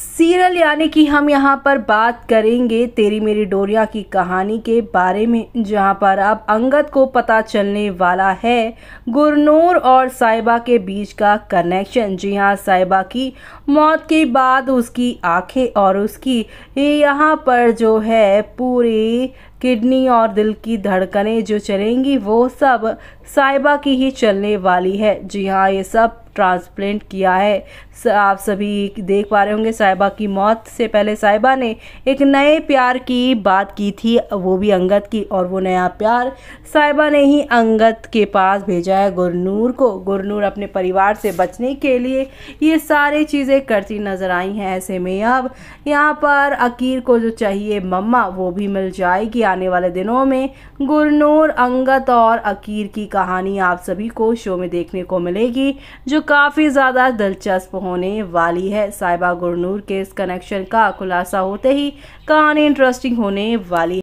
serial यानी कि हम यहाँ पर बात करेंगे तेरी मेरी डोरिया की कहानी के बारे में जहाँ पर अब अंगद को पता चलने वाला है गुरनूर और साहिबा के बीच का कनेक्शन जी हाँ साहिबा की मौत के बाद उसकी आंखें और उसकी यहाँ पर जो है पूरी किडनी और दिल की धड़कनें जो चलेंगी वो सब साइबा की ही चलने वाली है जी हाँ ये सब ट्रांसप्लेंट किया है आप सभी देख पा रहे होंगे साहिबा की मौत से पहले साहिबा ने एक नए प्यार की बात की थी वो भी अंगद की और वो नया प्यार साहिबा ने ही अंगद के पास भेजा है गुरनूर को गुरनूर अपने परिवार से बचने के लिए ये सारी चीज़ें करती नज़र आई हैं ऐसे में अब यहाँ पर अकीर को जो चाहिए मम्मा वो भी मिल जाएगी आने वाले दिनों में गुरनूर अंगत और अकीर की कहानी आप सभी को शो में देखने को मिलेगी जो काफ़ी ज़्यादा दिलचस्प होने वाली है साहिबा गुरनूर के इस कनेक्शन का खुलासा होते ही कहानी इंटरेस्टिंग होने वाली